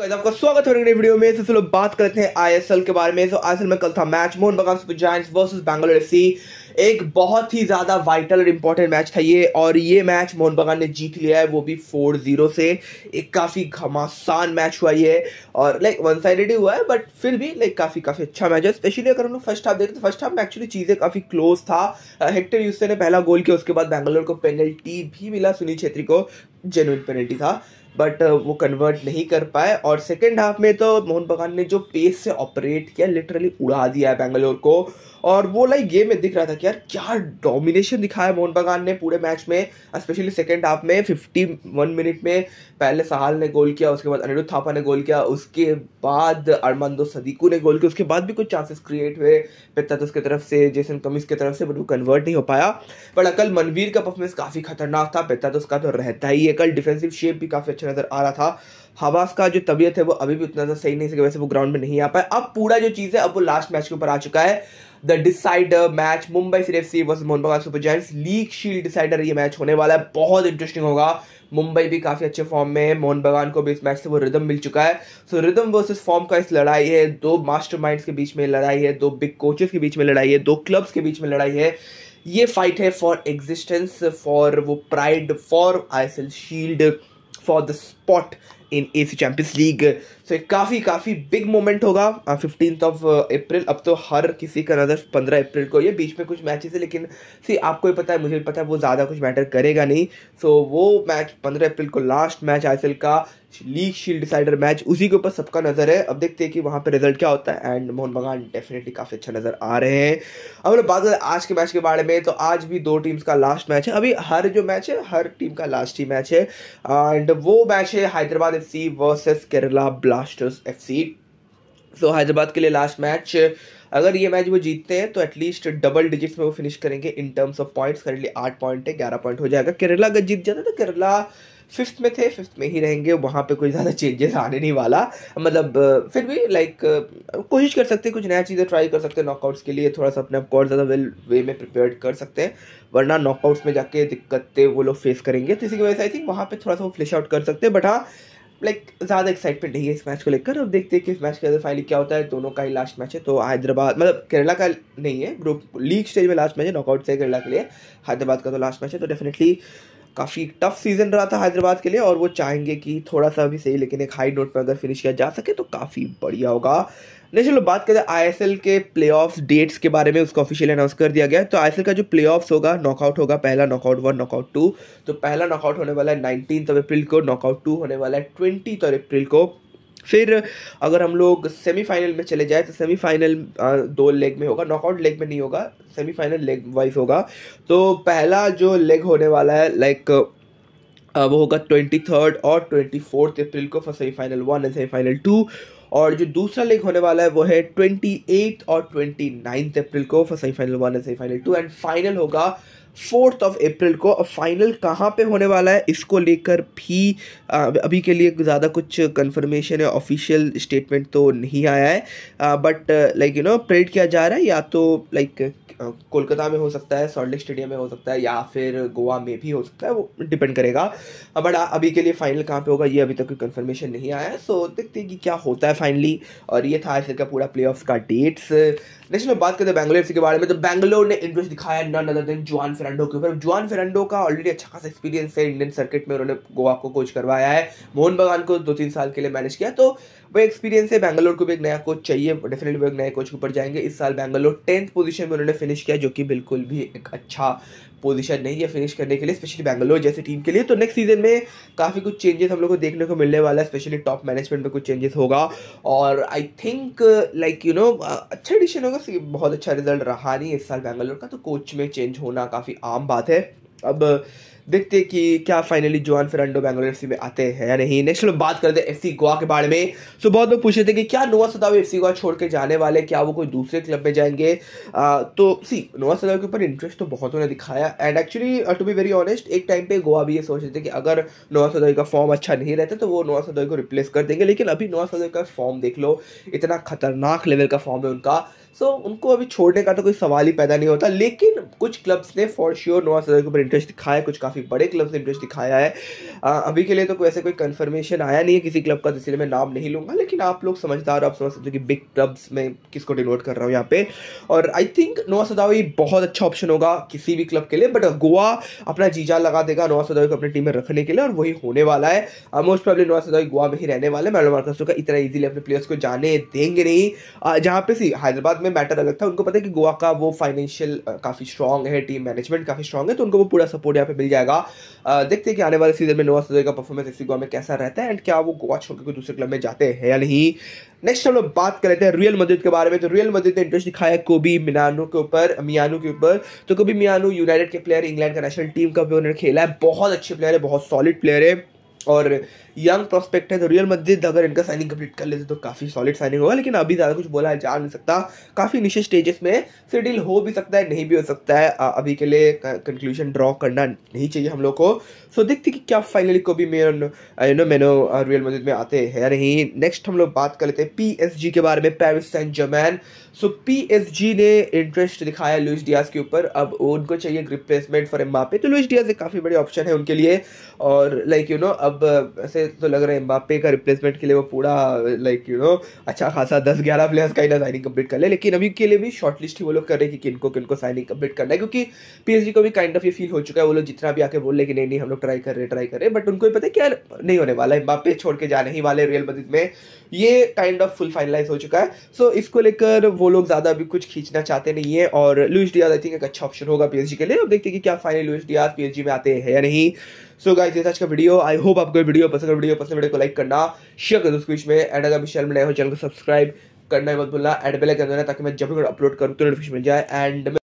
आपका स्वागत है अगले वीडियो में सबसे लोग बात करते हैं आईएसएल के बारे में तो आईएसएल में कल था match Mohun Bagan super giants versus Bangalore FC एक बहुत ही ज़्यादा वाइटल और इंपॉर्टेंट मैच था ये और ये मैच मोहन बगान ने जीत लिया है वो भी फोर जीरो से एक काफ़ी घमासान मैच हुआ ये और लाइक वन साइडेड ही हुआ है बट फिर भी लाइक काफ़ी काफ़ी अच्छा मैच है स्पेशली अगर हम लोग फर्स्ट हाफ देखें तो फर्स्ट हाफ में एक्चुअली चीज़ें काफ़ी क्लोज था हेक्टर uh, यूसे ने पहला गोल किया उसके बाद बैंगलोर को पेनल्टी भी मिला सुनील छेत्री को जेनुअन पेनल्टी था बट uh, वो कन्वर्ट नहीं कर पाए और सेकेंड हाफ में तो मोहन बगान ने जो पेस से ऑपरेट किया लिटरली उड़ा दिया है बेंगलोर को और वो लाइक गेम में दिख रहा था कि यार क्या डोमिनेशन दिखाया मोहन बगान ने पूरे मैच में स्पेशली सेकेंड हाफ में फिफ्टी वन मिनट में पहले सहाल ने गोल किया उसके बाद अनिरुद्ध थापा ने गोल किया उसके बाद अरमानदो सदीकू ने गोल किया उसके बाद भी कुछ चांसेस क्रिएट हुए पेतातस की तरफ से जेसन कमिस की तरफ से बट वो कन्वर्ट नहीं हो पाया बट अकल मनवीर का परफॉर्मेंस काफ़ी खतरनाक था पिता तो का तो रहता ही है कल डिफेंसिव शेप भी काफ़ी अच्छा नज़र आ रहा था हवास का जो तबीयत है वो अभी भी उतना सही नहीं सके वैसे वो ग्राउंड में नहीं आ पाए अब पूरा जो चीज़ है अब वो लास्ट मैच के ऊपर आ चुका है द डिसाइडर मैच मुंबई सिर्फ सी versus Mohun Bagan super giants league shield decider ये मैच होने वाला है बहुत इंटरेस्टिंग होगा मुंबई भी काफ़ी अच्छे फॉर्म में है मोहन बगान को भी इस मैच से वो रिदम मिल चुका है सो रिदम वर्सेस फॉर्म का इस लड़ाई है दो मास्टर के बीच में लड़ाई है दो बिग कोचेस के बीच में लड़ाई है दो क्लब्स के बीच में लड़ाई है ये फाइट है फॉर एग्जिस्टेंस फॉर वो pride for I shield for the spot in A C champions league so एक काफ़ी काफ़ी बिग मोमेंट होगा फिफ्टींथ ऑफ अप्रैल अब तो हर किसी का नज़र पंद्रह अप्रैल को ये बीच में कुछ मैचेस है लेकिन सी आपको ही पता है मुझे भी पता है वो ज़्यादा कुछ मैटर करेगा नहीं सो so, वो मैच पंद्रह अप्रैल को लास्ट मैच आई का लीग शील्ड डिसाइडर मैच उसी के ऊपर सबका नज़र है अब देखते हैं कि वहां पे रिजल्ट क्या होता है एंड मोहन बगान डेफिनेटली काफ़ी अच्छा नज़र आ रहे हैं अब लोग बात आज के मैच के बारे में तो आज भी दो टीम्स का लास्ट मैच है अभी हर जो मैच है हर टीम का लास्ट ही मैच है एंड वो मैच है Hyderabad F C versus Kerala blasters F C तो हैदराबाद के लिए लास्ट मैच अगर ये मैच वो जीतते हैं तो एटलीस्ट डबल डिजिट्स में वो फिनिश करेंगे in terms of points currently आठ पॉइंट है ग्यारह पॉइंट हो जाएगा केरला अगर जीत जाता है तो केरला फिफ्थ में थे फिफ्थ में ही रहेंगे वहाँ पे कोई ज़्यादा चेंजेस आने नहीं वाला मतलब फिर भी लाइक कोशिश कर सकते हैं कुछ नया चीज़ें ट्राई कर सकते हैं नॉकआउट्स के लिए थोड़ा सा अपने आप को और ज़्यादा वेल वे में प्रिपेयर कर सकते हैं वरना नॉकआउट्स में जाके दिक्कतें वो लोग फेस करेंगे तो इसी की वजह से आई थिंक वहाँ पर थोड़ा सा वो फ्लैश आउट कर सकते हैं बट हाँ लाइक ज़्यादा एक्साइटमेंट नहीं है इस मैच को लेकर अब देखते हैं कि इस मैच के अंदर फाइनली क्या होता है दोनों का ही लास्ट मैच है तो हैदराबाद मतलब केरला का नहीं है ग्रुप लीग स्टेज में लास्ट मैच है नॉकआउट से केरला के लिए हैदराबाद का तो लास्ट मैच है तो डेफिनेटली काफ़ी टफ सीज़न रहा था हैदराबाद के लिए और वो चाहेंगे कि थोड़ा सा भी सही लेकिन एक हाई नोट पर अगर फिनिश किया जा सके तो काफ़ी बढ़िया होगा नहीं चलो बात करें आई के प्ले डेट्स के बारे में उसको ऑफिशियल अनाउंस कर दिया गया तो आई का जो प्ले होगा नॉकआउट होगा पहला नॉकआउट वन नॉकआउट टू तो पहला नॉकआउट होने वाला है नाइनटीन अप्रैल को नॉकआउट टू होने वाला है ट्वेंटी अप्रैल को फिर अगर हम लोग सेमीफाइनल में चले जाए तो सेमीफाइनल दो लेग में होगा नॉकआउट लेग में नहीं होगा सेमीफाइनल लेग वाइज होगा तो पहला जो लेग होने वाला है लाइक वो होगा ट्वेंटी थर्ड और ट्वेंटी फोर्थ अप्रैल को for semifinal one and semifinal two और जो दूसरा लेग होने वाला है वो है ट्वेंटी एट्थ और ट्वेंटी नाइन्थ अप्रैल को for semifinal one and semifinal two and final होगा फोर्थ ऑफ अप्रैल को अब फाइनल कहाँ पे होने वाला है इसको लेकर भी अभी के लिए ज़्यादा कुछ कंफर्मेशन या ऑफिशियल स्टेटमेंट तो नहीं आया है बट लाइक यू नो प्रेड किया जा रहा है या तो लाइक कोलकाता में हो सकता है सॉल्ट स्टेडियम में हो सकता है या फिर गोवा में भी हो सकता है वो डिपेंड करेगा बट अभी के लिए फाइनल कहाँ पे होगा ये अभी तक कोई कन्फर्मेशन नहीं आया है सो देखते हैं कि क्या होता है फाइनली और ये था आज का पूरा प्ले का डेट्स नेक्स्ट में बात करते हैं बैंगलोर के बारे में तो बैंगलोर ने इंटरेस्ट दिखाया none other than Juan Ferrando के ऊपर जुआन फेरांडो का ऑलरेडी अच्छा खासा एक्सपीरियंस है इंडियन सर्किट में उन्होंने गोवा को कोच करवाया है मोहन बगान को दो तीन साल के लिए मैनेज किया तो वो एक्सपीरियंस है बैंगलोर को भी एक नया कोच चाहिए डेफिनेटली वो एक नए कोच के ऊपर जाएंगे इस साल बैंगलोर टेंथ पोजीशन में उन्होंने फिनिश किया जो कि बिल्कुल भी एक अच्छा पोजीशन नहीं है फिनिश करने के लिए स्पेशली बैंगलोर जैसी टीम के लिए तो नेक्स्ट सीजन में काफ़ी कुछ चेंजेस हम लोग को देखने को मिलने वाला है स्पेशली टॉप मैनेजमेंट में कुछ चेंजेस होगा और I think like you know अच्छा एडिशन होगा बहुत अच्छा रिजल्ट रहा नहीं इस साल बैंगलोर का तो कोच में चेंज होना काफ़ी आम बात है अब देखते हैं कि क्या finally Juan Ferrando Bangalore F में आते हैं या नहीं नेक्स्ट हम बात करते हैं एफ गोवा के बारे में सो बहुत लोग पूछे थे कि क्या नोवा सदाव एफ गोवा छोड़ के जाने वाले क्या वो कोई दूसरे क्लब में जाएंगे आ, तो सी नोवा सदाव के ऊपर इंटरेस्ट तो बहुतों ने दिखाया and actually to be very honest एक टाइम पे गोवा भी ये सोच रहे थे कि अगर नोवा सदाई का फॉर्म अच्छा नहीं रहता तो वो नोवा सदाई को रिप्लेस कर देंगे लेकिन अभी नोवा सदाई का फॉर्म देख लो इतना खतरनाक लेवल का फॉर्म है उनका सो so, उनको अभी छोड़ने का तो कोई सवाल ही पैदा नहीं होता लेकिन कुछ क्लब्स ने फॉर श्योर नोवा सदर के ऊपर इंटरेस्ट दिखाया कुछ काफ़ी काफ़ी बड़े क्लब से इंटरेस्ट दिखाया है आ, अभी के लिए तो कोई ऐसे कोई कन्फर्मेशन आया नहीं है किसी क्लब का इसलिए मैं नाम नहीं लूँगा लेकिन आप लोग समझदार आप समझ सकते हो कि बिग क्लब्स में किसको डिनोट कर रहा हूँ यहाँ पे और आई थिंक नोआ सदावी बहुत अच्छा ऑप्शन होगा किसी भी क्लब के लिए बट गोवा अपना जीजा लगा देगा नोआ सदावी को अपनी टीम में रखने के लिए और वही होने वाला है मोस्ट प्रॉब्लम नोआ सदावी गोवा में ही रहने वाले मैं मैलो का इतना ईजिली अपने प्लेयर्स को जाने देंगे नहीं जहाँ पे सी हैदराबाद में मैटर अलग था उनको पता है कि गोवा का वो फाइनेंशियल काफ़ी स्ट्रॉन्ग है टीम मैनेजमेंट काफ़ी स्ट्रॉन्ग है तो उनको वो पूरा सपोर्ट यहाँ पे मिल जाएगा जाएगा देखते हैं कि आने वाले सीजन में नोवा सदर का परफॉर्मेंस एफसी गोवा में कैसा रहता है एंड क्या वो गोवा छोड़कर कोई दूसरे क्लब में जाते हैं या नहीं नेक्स्ट हम लोग बात कर लेते हैं रियल मदद के बारे में तो रियल मदद ने इंटरेस्ट दिखाया कोबी मिनानो के ऊपर मियानो के ऊपर तो कोबी मियानो यूनाइटेड के प्लेयर इंग्लैंड का नेशनल टीम का भी उन्होंने खेला है बहुत अच्छे प्लेयर है बहुत सॉलिड प्लेयर है और यंग प्रोस्पेक्ट है तो रियल मस्जिद अगर इनका साइनिंग कंप्लीट कर लेते तो काफ़ी सॉलिड साइनिंग होगा लेकिन अभी ज़्यादा कुछ बोला जा नहीं सकता काफ़ी निश्चित स्टेजेस में से डील हो भी सकता है नहीं भी हो सकता है अभी के लिए कंक्लूजन ड्रॉ करना नहीं चाहिए हम लोग को सो देखते कि क्या फाइनली को भी यू नो रियल मस्जिद में आते हैं या नहीं नेक्स्ट हम लोग बात कर लेते हैं पी के बारे में Paris Saint Germain so P ने इंटरेस्ट दिखाया लुइस डियाज के ऊपर अब उनको चाहिए रिप्लेसमेंट फॉर एम्बापे तो लुइस डियाज एक काफ़ी बड़े ऑप्शन है उनके लिए और लाइक यू नो अब ऐसे तो, तो लग रहा है एम्बापे का रिप्लेसमेंट के लिए वो पूरा लाइक यू नो अच्छा खासा दस ग्यारह प्लेयर्स का ही ना साइनिंग कम्प्लीट कर ले लेकिन अभी के लिए भी शॉर्ट लिस्ट ही वो लोग कर रहे हैं कि किनको किनको साइनिंग कम्प्लीट करना है क्योंकि पी को भी काइंड ऑफ ये फील हो चुका है वो लोग जितना भी आके बोल रहे कि नहीं नहीं हम लोग ट्राई कर रहे ट्राई कर रहे बट उनको भी पता है क्या नहीं होने वाला है एम्बापे छोड़ के जाने ही वाले रियल मदद में ये काइंड ऑफ फुल फाइनलाइज हो चुका है सो इसको लेकर वो लोग ज़्यादा अभी कुछ खींचना चाहते नहीं है और लुइस डियाज आई थिंक एक अच्छा ऑप्शन होगा पी के लिए अब देखते हैं कि क्या फाइनल लुइस डियाज पीएसजी में आते हैं या नहीं सो गाइस ये आज का वीडियो आई होप आपको वीडियो पसंद अगर वीडियो पसंद वीडियो को लाइक करना शेयर कर दोस्तों में एंड अगर चैनल में नए हो चैनल को सब्सक्राइब करना है मत भूलना एंड बेल आइकन ताकि मैं जब भी अपलोड करूँ तो नोटिफिकेशन मिल जाए एंड